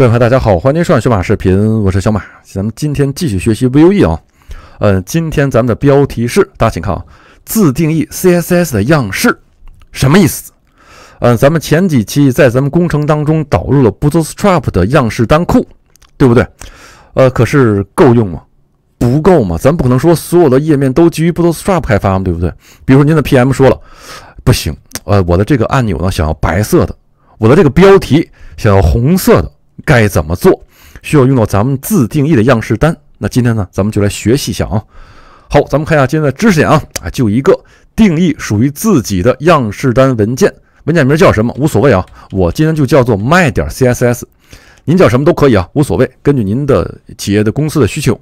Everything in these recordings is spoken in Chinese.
各位朋友，大家好，欢迎收看小马视频，我是小马。咱们今天继续学习 Vue 啊，呃，今天咱们的标题是，大家请看啊，自定义 CSS 的样式，什么意思？呃，咱们前几期在咱们工程当中导入了 Bootstrap 的样式单库，对不对？呃，可是够用吗？不够吗？咱不可能说所有的页面都基于 Bootstrap 开发，对不对？比如说您的 PM 说了，不行，呃，我的这个按钮呢想要白色的，我的这个标题想要红色的。该怎么做？需要用到咱们自定义的样式单。那今天呢，咱们就来学习一下啊。好，咱们看一下今天的知识点啊。啊，就一个定义属于自己的样式单文件，文件名叫什么无所谓啊。我今天就叫做卖点 CSS，您叫什么都可以啊，无所谓。根据您的企业的公司的需求。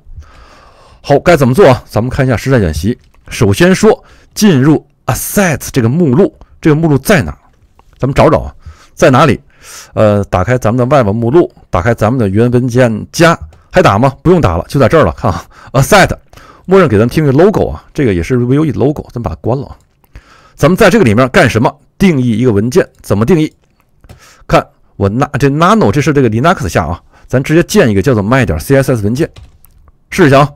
好，该怎么做啊？咱们看一下实战演习。首先说进入 Assets 这个目录，这个目录在哪？咱们找找啊，在哪里？呃，打开咱们的 Web 目录，打开咱们的源文件夹，还打吗？不用打了，就在这儿了。看啊 a s e t 默认给咱听个 Logo 啊，这个也是 Vue Logo，咱把它关了啊。咱们在这个里面干什么？定义一个文件，怎么定义？看我拿这 Nano，这是这个 Linux 下啊，咱直接建一个叫做 m y 点 CSS 文件，试一下啊，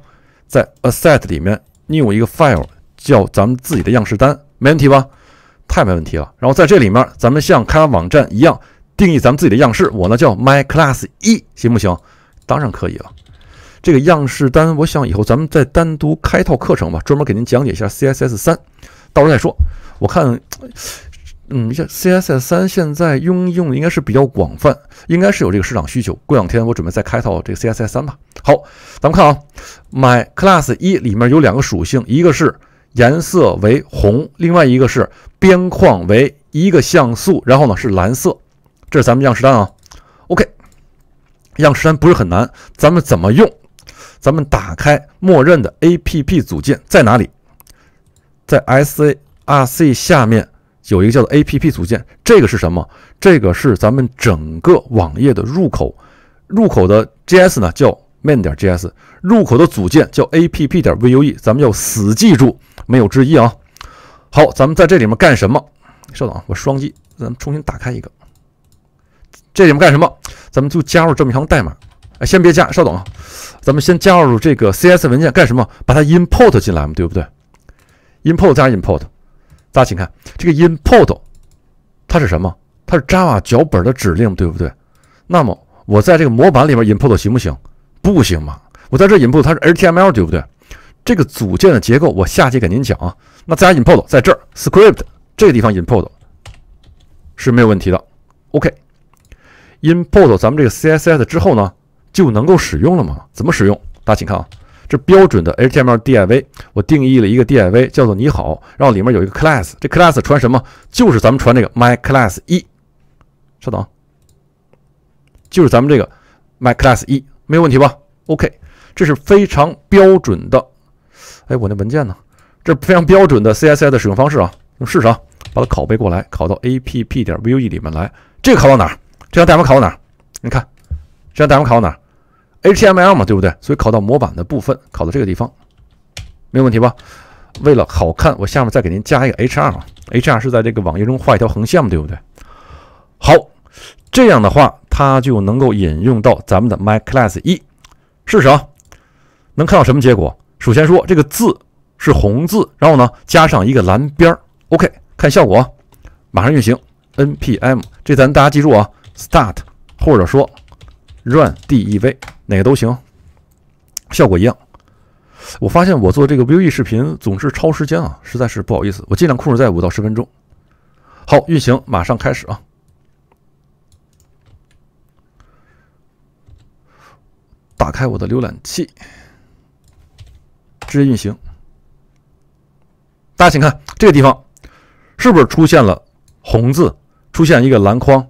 在 Asset 里面 new 一个 file 叫咱们自己的样式单，没问题吧？太没问题了。然后在这里面，咱们像开发网站一样。定义咱们自己的样式，我呢叫 my class 一，行不行？当然可以了。这个样式单，我想以后咱们再单独开套课程吧，专门给您讲解一下 CSS 三，到时候再说。我看，嗯，像 CSS 三现在应用应该是比较广泛，应该是有这个市场需求。过两天我准备再开套这个 CSS 三吧。好，咱们看啊，my class 一里面有两个属性，一个是颜色为红，另外一个是边框为一个像素，然后呢是蓝色。这是咱们样式单啊。OK，样式单不是很难。咱们怎么用？咱们打开默认的 APP 组件在哪里？在 SARC 下面有一个叫做 APP 组件，这个是什么？这个是咱们整个网页的入口。入口的 JS 呢叫 main 点 JS，入口的组件叫 APP 点 Vue。咱们要死记住，没有之一啊。好，咱们在这里面干什么？稍等，啊，我双击，咱们重新打开一个。这里面干什么？咱们就加入这么一行代码。哎，先别加，稍等啊。咱们先加入这个 c s 文件干什么？把它 import 进来嘛，对不对？import 加 import，大家请看这个 import，它是什么？它是 Java 脚本的指令，对不对？那么我在这个模板里面 import 行不行？不行嘛。我在这儿 import，它是 HTML，对不对？这个组件的结构我下节给您讲。啊。那加 import，在这儿 script 这个地方 import 是没有问题的。OK。因 p o r t 咱们这个 CSS 之后呢，就能够使用了吗？怎么使用？大家请看啊，这标准的 HTML DIV，我定义了一个 DIV 叫做“你好”，然后里面有一个 class，这 class 传什么？就是咱们传这个 my class 一。稍等，就是咱们这个 my class 一，没有问题吧？OK，这是非常标准的。哎，我那文件呢？这非常标准的 CSS 的使用方式啊。用试试啊，把它拷贝过来，拷到 app 点 vue 里面来。这个拷到哪？这张代码考到哪儿？你看，这张代码考到哪儿？HTML 嘛，对不对？所以考到模板的部分，考到这个地方没有问题吧？为了好看，我下面再给您加一个 HR 啊 HR 是在这个网页中画一条横线嘛，对不对？好，这样的话它就能够引用到咱们的 my class 一。试试啊，能看到什么结果？首先说这个字是红字，然后呢加上一个蓝边儿。OK，看效果，马上运行 npm。这咱大家记住啊。Start，或者说 Run Dev，哪个都行，效果一样。我发现我做这个 Vue 视频总是超时间啊，实在是不好意思，我尽量控制在五到十分钟。好，运行马上开始啊！打开我的浏览器，直接运行。大家请看这个地方，是不是出现了红字？出现一个蓝框？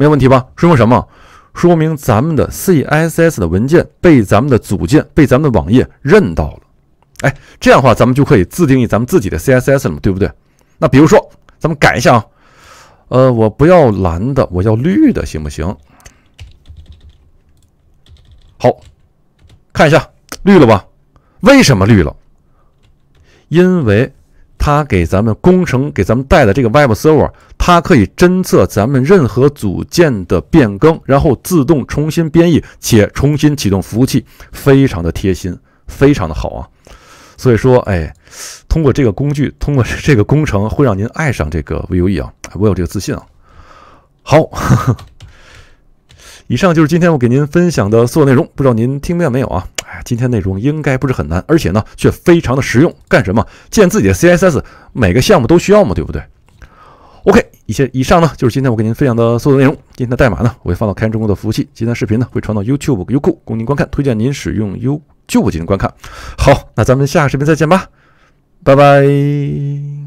没有问题吧？说明什么？说明咱们的 CSS 的文件被咱们的组件、被咱们的网页认到了。哎，这样的话，咱们就可以自定义咱们自己的 CSS 了，对不对？那比如说，咱们改一下啊，呃，我不要蓝的，我要绿的，行不行？好，看一下，绿了吧？为什么绿了？因为。他给咱们工程给咱们带的这个 Web Server，它可以侦测咱们任何组件的变更，然后自动重新编译且重新启动服务器，非常的贴心，非常的好啊。所以说，哎，通过这个工具，通过这个工程，会让您爱上这个 Vue 啊，我有这个自信啊。好，以上就是今天我给您分享的所有内容，不知道您听明白没有啊？哎，今天内容应该不是很难，而且呢，却非常的实用。干什么？建自己的 CSS，每个项目都需要嘛，对不对？OK，一些以上呢，就是今天我给您分享的所有内容。今天的代码呢，我会放到开源中国的服务器。今天的视频呢，会传到 YouTube、优酷供您观看。推荐您使用 YouTube 进行观看。好，那咱们下个视频再见吧，拜拜。